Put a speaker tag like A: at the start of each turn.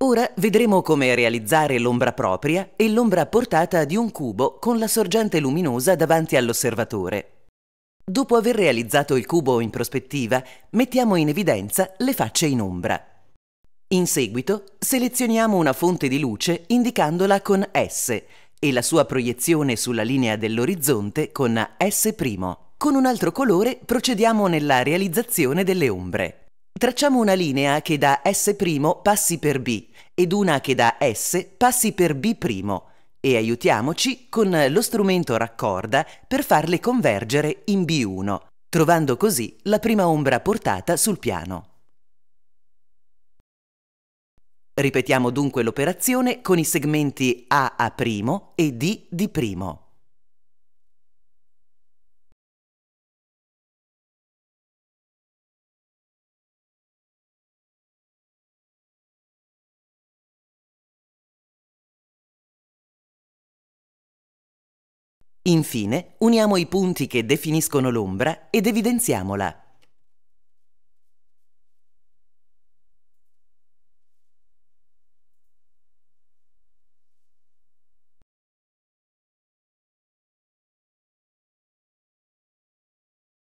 A: Ora vedremo come realizzare l'ombra propria e l'ombra portata di un cubo con la sorgente luminosa davanti all'osservatore. Dopo aver realizzato il cubo in prospettiva, mettiamo in evidenza le facce in ombra. In seguito, selezioniamo una fonte di luce indicandola con S e la sua proiezione sulla linea dell'orizzonte con S'. Con un altro colore procediamo nella realizzazione delle ombre. Tracciamo una linea che da S' passi per B ed una che da S passi per B' e aiutiamoci con lo strumento raccorda per farle convergere in B1, trovando così la prima ombra portata sul piano. Ripetiamo dunque l'operazione con i segmenti A' e D' Infine, uniamo i punti che definiscono l'ombra ed evidenziamola.